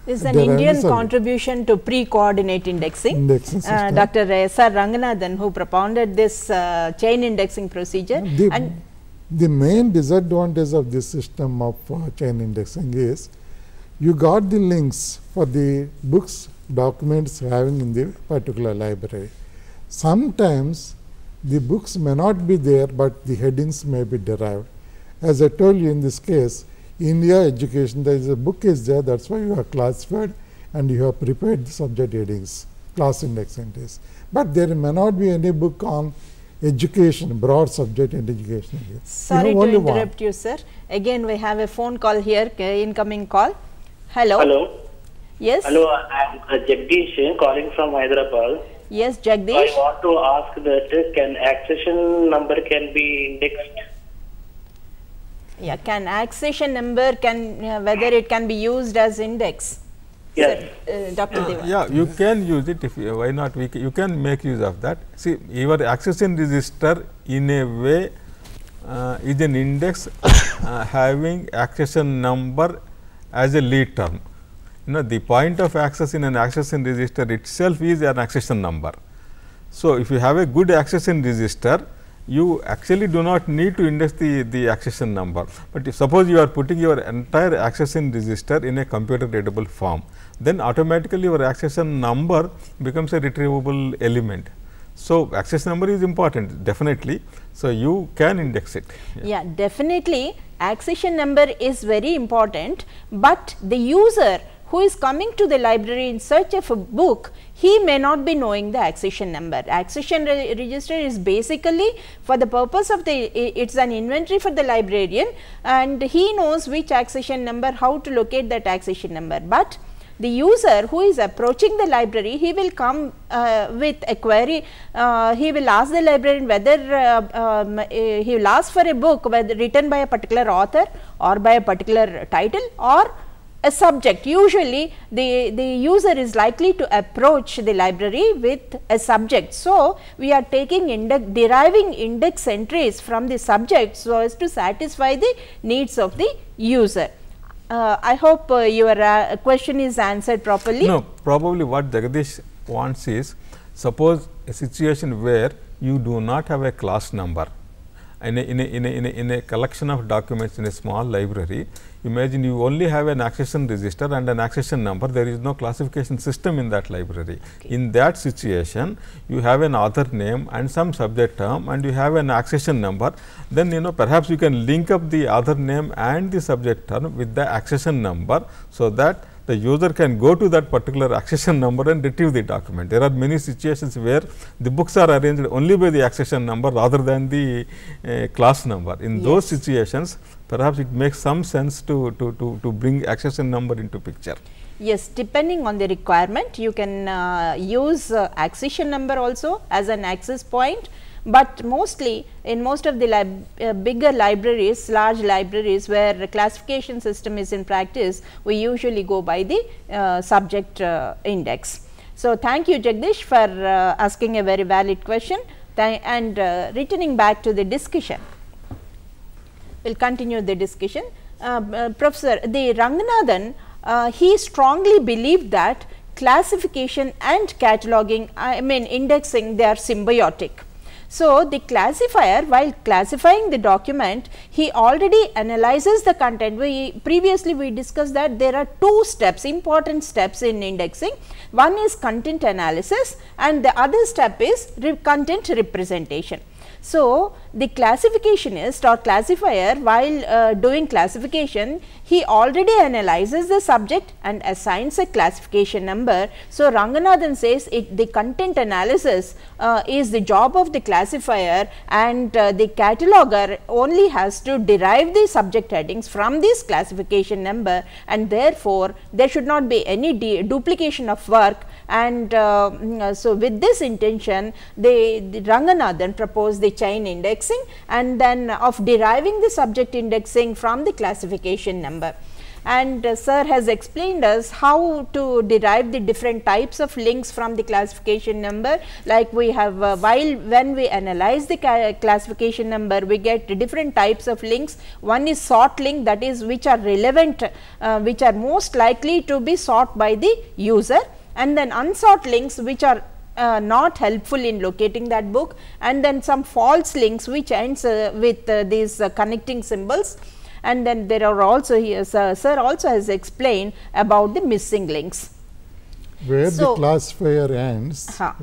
this is an there Indian contribution to pre-coordinate indexing. Uh, Dr. S.R. Ranganathan who propounded this uh, chain indexing procedure. The, and the main disadvantage of this system of uh, chain indexing is you got the links for the books documents having in the particular library. Sometimes the books may not be there, but the headings may be derived. As I told you in this case, India education there is a book is there that's why you are classified and you have prepared the subject headings class index entries but there may not be any book on education broad subject in education here. sorry to interrupt one. you sir again we have a phone call here uh, incoming call hello hello yes hello i'm uh, jagdish uh, calling from hyderabad yes jagdish i want to ask that can accession number can be indexed yeah, can accession number can uh, whether it can be used as index? Yes. Sir, uh, Dr. Deva. Yeah, you can use it if you, why not? We you can make use of that. See, your accession register in a way uh, is an index uh, having accession number as a lead term. You know, the point of access in an accession register itself is an accession number. So, if you have a good accession register, you actually do not need to index the, the accession number. But suppose you are putting your entire accession register in a computer readable form, then automatically your accession number becomes a retrievable element. So, access number is important definitely. So, you can index it. Yeah, yeah definitely accession number is very important, but the user who is coming to the library in search of a book, he may not be knowing the accession number. Accession re register is basically for the purpose of the, it is an inventory for the librarian and he knows which accession number, how to locate that accession number. But the user who is approaching the library, he will come uh, with a query, uh, he will ask the librarian whether uh, um, uh, he will ask for a book whether written by a particular author or by a particular title or a subject. Usually the, the user is likely to approach the library with a subject. So, we are taking index deriving index entries from the subject so as to satisfy the needs of the user. Uh, I hope uh, your uh, question is answered properly. No, probably what Jagadish wants is suppose a situation where you do not have a class number in a, in a, in a, in a, in a collection of documents in a small library, imagine you only have an accession register and an accession number, there is no classification system in that library. Okay. In that situation, you have an author name and some subject term and you have an accession number, then you know perhaps you can link up the author name and the subject term with the accession number. So, that the user can go to that particular accession number and retrieve the document. There are many situations where the books are arranged only by the accession number rather than the uh, class number. In yes. those situations, perhaps it makes some sense to, to, to, to bring accession number into picture. Yes, depending on the requirement, you can uh, use uh, accession number also as an access point but mostly in most of the uh, bigger libraries, large libraries where the classification system is in practice, we usually go by the uh, subject uh, index. So, thank you Jagdish for uh, asking a very valid question and uh, returning back to the discussion. We will continue the discussion. professor, the Ranganathan, he strongly believed that classification and cataloging, I mean indexing, they are symbiotic. So, the classifier while classifying the document, he already analyzes the content. We previously we discussed that there are two steps, important steps in indexing. One is content analysis and the other step is re content representation. So, the classificationist or classifier while uh, doing classification, he already analyzes the subject and assigns a classification number. So, Ranganathan says it, the content analysis uh, is the job of the classifier and uh, the cataloger only has to derive the subject headings from this classification number and therefore, there should not be any duplication of work and uh, so with this intention, the, the Ranganathan proposed the chain index indexing and then of deriving the subject indexing from the classification number and uh, sir has explained us how to derive the different types of links from the classification number like we have uh, while when we analyze the classification number we get different types of links one is sort link that is which are relevant uh, which are most likely to be sought by the user and then unsought links which are uh, not helpful in locating that book and then some false links which ends uh, with uh, these uh, connecting symbols and then there are also here sir also has explained about the missing links where so, the class fair ends -huh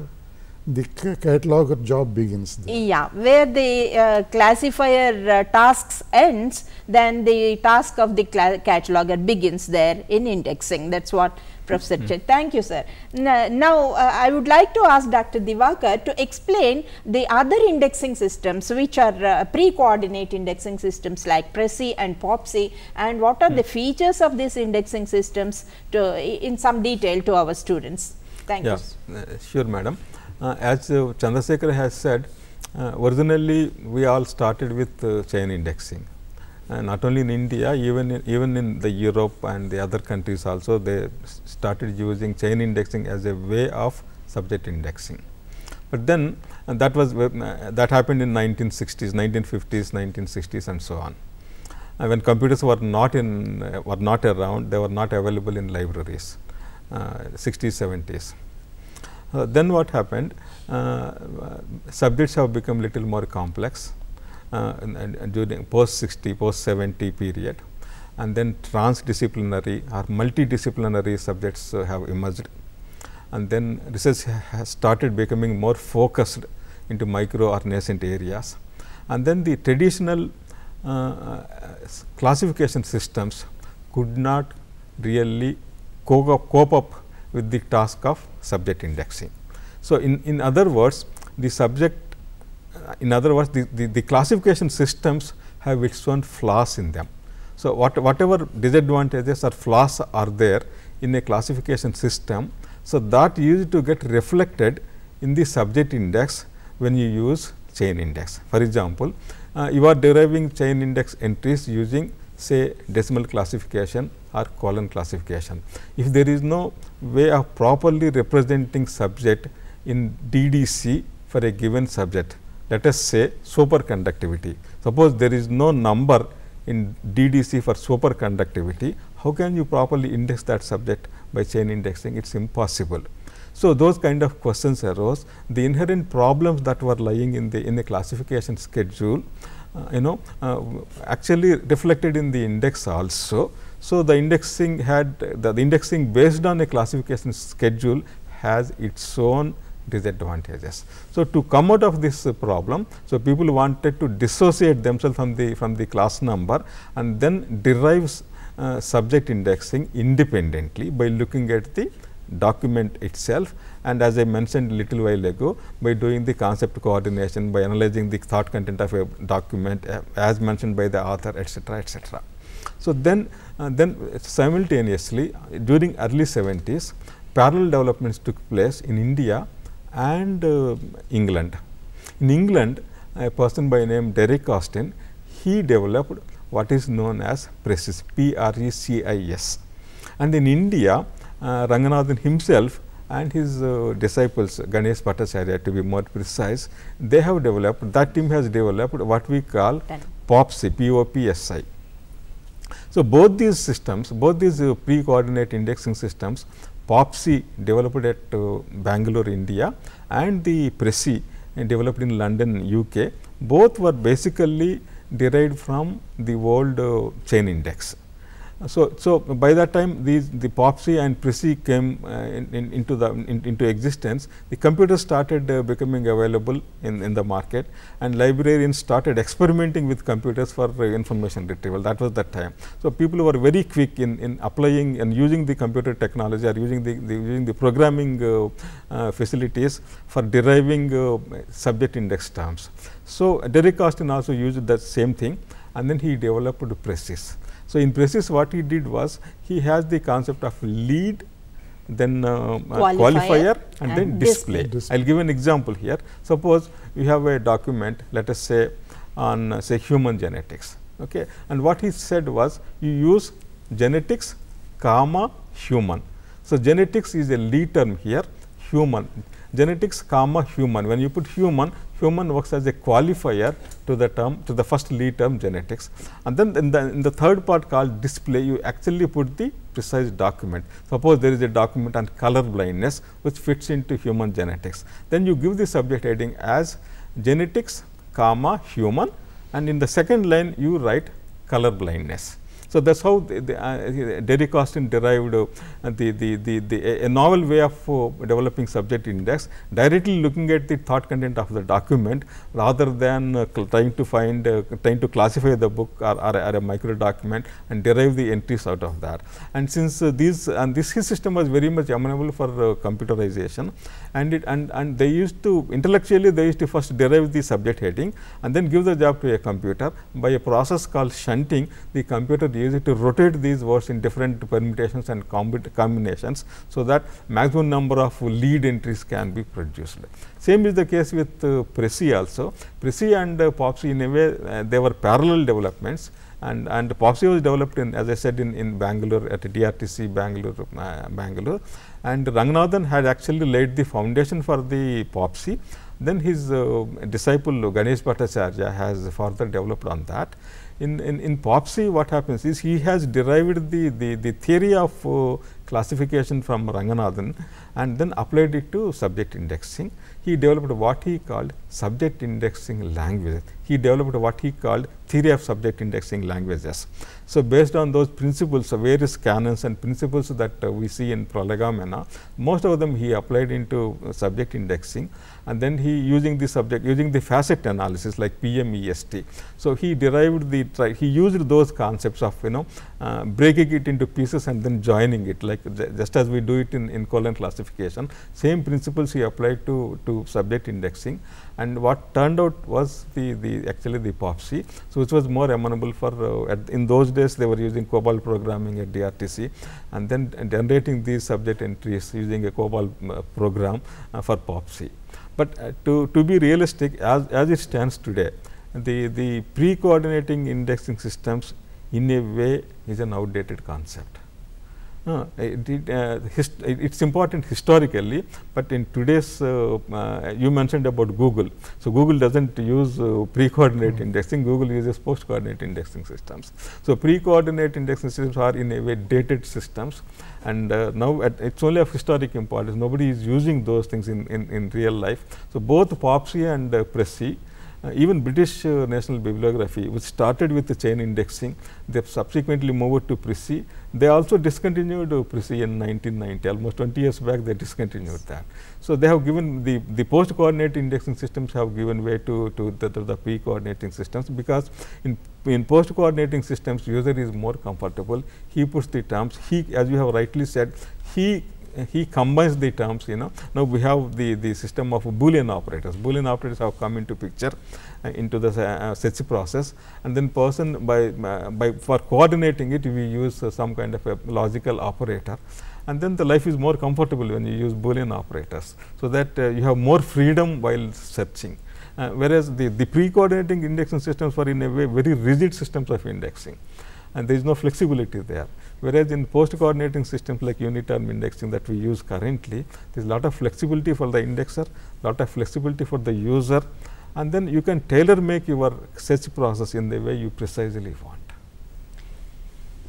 the cataloger job begins. There. Yeah, where the uh, classifier uh, tasks ends, then the task of the cataloger begins there in indexing. That's what Professor mm -hmm. Thank you, sir. Now, uh, I would like to ask Dr. Divakar to explain the other indexing systems which are uh, pre-coordinate indexing systems like Prezi and POPSI and what are mm -hmm. the features of these indexing systems to, in some detail to our students. Thank yeah, you. Uh, sure, madam. Uh, as uh, Chandrasekhar has said, uh, originally we all started with chain indexing. not only in India, even in, even in the Europe and the other countries also, they started using chain indexing as a way of subject indexing. But then uh, that was uh, that happened in 1960s, 1950s, 1960s, and so on. Uh, when computers were not in were not around, they were not available in libraries. 60s, 70s. Uh, then what happened? Uh, subjects have become little more complex uh, and, and during post 60, post 70 period and then transdisciplinary or multidisciplinary subjects uh, have emerged and then research has started becoming more focused into micro or nascent areas. And then the traditional uh, uh classification systems could not really cope up, cope up with the task of subject indexing. So, in, in other words the subject uh, in other words the, the, the, classification systems have its own flaws in them. So, what, whatever disadvantages or flaws are there in a classification system, so that used to get reflected in the subject index when you use chain index. For example, uh, you are deriving chain index entries using say decimal classification or column classification. If there is no way of properly representing subject in DDC for a given subject, let us say superconductivity. Suppose there is no number in DDC for superconductivity, how can you properly index that subject by chain indexing? It is impossible. So, those kind of questions arose. The inherent problems that were lying in the in the classification schedule you know uh, actually reflected in the index also. So, the indexing had the, the indexing based on a classification schedule has its own disadvantages. So, to come out of this uh, problem, so people wanted to dissociate themselves from the from the class number and then derives uh, subject indexing independently by looking at the document itself and as I mentioned little while ago, by doing the concept coordination, by analyzing the thought content of a document uh, as mentioned by the author, etc., etc. So, then, uh, then simultaneously during early 70s, parallel developments took place in India and uh, England. In England, a person by name Derek Austin, he developed what is known as PRECIS, P-R-E-C-I-S. And in India, uh, Ranganathan himself and his uh, disciples Ganesh Bhattacharya to be more precise, they have developed, that team has developed what we call POPSI, P-O-P-S-I. So, both these systems, both these uh, pre-coordinate indexing systems, POPSI developed at uh, Bangalore, India and the PRESI developed in London, UK, both were basically derived from the old uh, chain index. So, so by that time these the POPSI and PRISI came uh, in, in, into the in, into existence. The computers started uh, becoming available in, in the market, and librarians started experimenting with computers for uh, information retrieval. That was that time. So people were very quick in, in applying and using the computer technology or using the, the using the programming uh, uh, facilities for deriving uh, subject index terms. So Derek Austin also used that same thing, and then he developed PRISIs. So, in Brasis what he did was he has the concept of lead then uh, uh qualifier, qualifier and, and, then display. display. I will give an example here. Suppose we have a document let us say on uh, say human genetics okay. and what he said was you use genetics comma human. So, genetics is a lead term here human genetics comma human. When you put human, human works as a qualifier to the term to the first lead term genetics. And then in the, in the third part called display, you actually put the precise document. Suppose there is a document on color blindness which fits into human genetics. Then you give the subject heading as genetics comma human and in the second line you write color blindness. So that's how the, the, uh, Derek Austin derived uh, the, the, the, the, a novel way of uh, developing subject index directly looking at the thought content of the document rather than uh, trying to find uh, trying to classify the book or, or, or, a micro document and derive the entries out of that. And since these and this his system was very much amenable for computerization and it and, and they used to intellectually they used to first derive the subject heading and then give the job to a computer by a process called shunting the computer uses to rotate these words in different permutations and combinations. So, that maximum number of lead entries can be produced. Same is the case with uh, also. Prissy and uh, in a way uh, they were parallel developments and, and POPSI was developed in as I said in, in Bangalore at DRTC Bangalore, uh, Bangalore and Ranganathan had actually laid the foundation for the POPSY. Then his uh, disciple Ganesh Bhattacharya has further developed on that. In, in, in POPSY, what happens is he has derived the, the, the theory of uh, classification from Ranganathan and then applied it to subject indexing he developed what he called subject indexing languages. He developed what he called theory of subject indexing languages. So, based on those principles, various canons and principles that uh, we see in prolegomena, most of them he applied into uh, subject indexing and then he using the subject using the facet analysis like PMEST. So, he derived the he used those concepts of you know uh, breaking it into pieces and then joining it like just as we do it in, in colon classification same principles he applied to, to subject indexing and what turned out was the, the actually the POPSI. So, which was more amenable for uh, in those days they were using COBOL programming at DRTC and then generating these subject entries using a COBOL uh, program uh, for POPSI. But uh, to, to be realistic as, as it stands today, the, the pre-coordinating indexing systems in a way is an outdated concept. Uh, it, uh, it's important historically, but in today's, uh, uh, you mentioned about Google. So, Google doesn't use uh, pre-coordinate mm -hmm. indexing, Google uses post-coordinate indexing systems. So, pre-coordinate indexing systems are in a way dated systems and uh, now it's only of historic importance. Nobody is using those things in, in, in real life. So, both POPSI and uh, PRESSI uh, even British uh, National Bibliography, which started with the chain indexing, they have subsequently moved to Prissy. They also discontinued uh, Prissy in 1990, almost 20 years back they discontinued that. So, they have given the, the post coordinate indexing systems have given way to, to the, the, the pre coordinating systems, because in, in post coordinating systems user is more comfortable. He puts the terms, he as you have rightly said, he he combines the terms you know. Now, we have the, the system of Boolean operators. Boolean operators have come into picture uh, into the uh, search uh, process and then person by, uh, by for coordinating it we use uh, some kind of a logical operator and then the life is more comfortable when you use Boolean operators. So, that uh, you have more freedom while searching. whereas, the, the pre-coordinating indexing systems were in a way very rigid systems of indexing and there is no flexibility there. Whereas, in post coordinating systems like unit term indexing that we use currently, there is lot of flexibility for the indexer, lot of flexibility for the user and then you can tailor make your search process in the way you precisely want.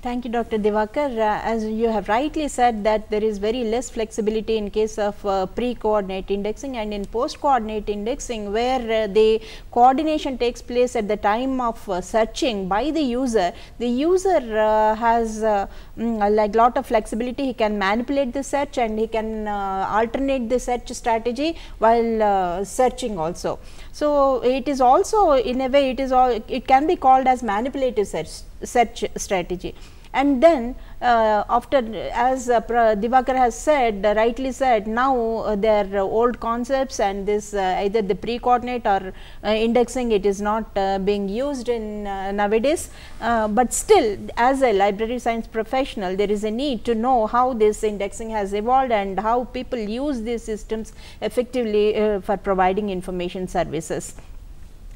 Thank you, Dr. Devakar. Uh, as you have rightly said that there is very less flexibility in case of uh, pre-coordinate indexing and in post-coordinate indexing where uh, the coordination takes place at the time of uh, searching by the user. The user uh, has uh, mm, like lot of flexibility, he can manipulate the search and he can alternate the search strategy while searching also. So, it is also in a way it is all it can be called as manipulative search search strategy. And then uh, after as uh, Divakar has said uh, rightly said now uh, their uh, old concepts and this uh, either the pre-coordinate or indexing it is not being used in nowadays, but still as a library science professional there is a need to know how this indexing has evolved and how people use these systems effectively for providing information services.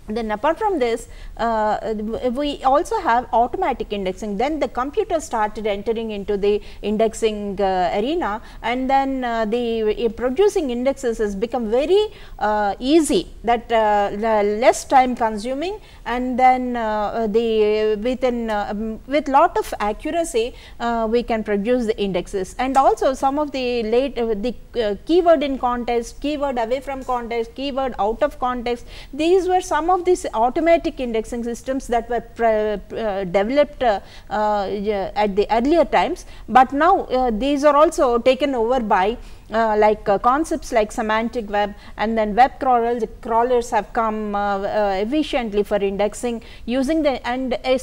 Then apart from this, uh, we also have automatic indexing. Then the computer started entering into the indexing uh, arena and then uh, the uh, producing indexes has become very uh, easy that uh, less time consuming and then the within um, with lot of accuracy we can produce the indexes and also some of the late the keyword in context, keyword away from context, keyword out of context these were some of of these automatic indexing systems that were uh, developed uh, uh, at the earlier times, but now these are also taken over by uh, like uh, concepts like semantic web and then web crawlers crawlers have come uh, efficiently for indexing using the and a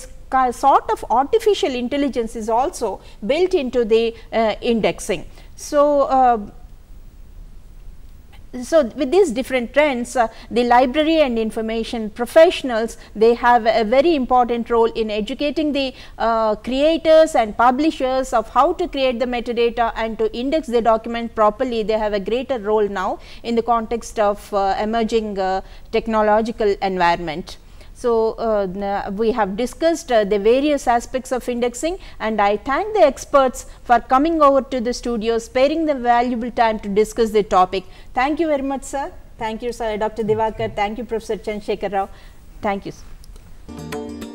sort of artificial intelligence is also built into the indexing. So, so with these different trends uh, the library and information professionals they have a very important role in educating the uh, creators and publishers of how to create the metadata and to index the document properly they have a greater role now in the context of uh, emerging uh, technological environment. So, uh, we have discussed uh, the various aspects of indexing and I thank the experts for coming over to the studio sparing the valuable time to discuss the topic. Thank you very much sir. Thank you sir Dr. Divakar. Thank you Professor Chandrasekhar Rao. Thank you.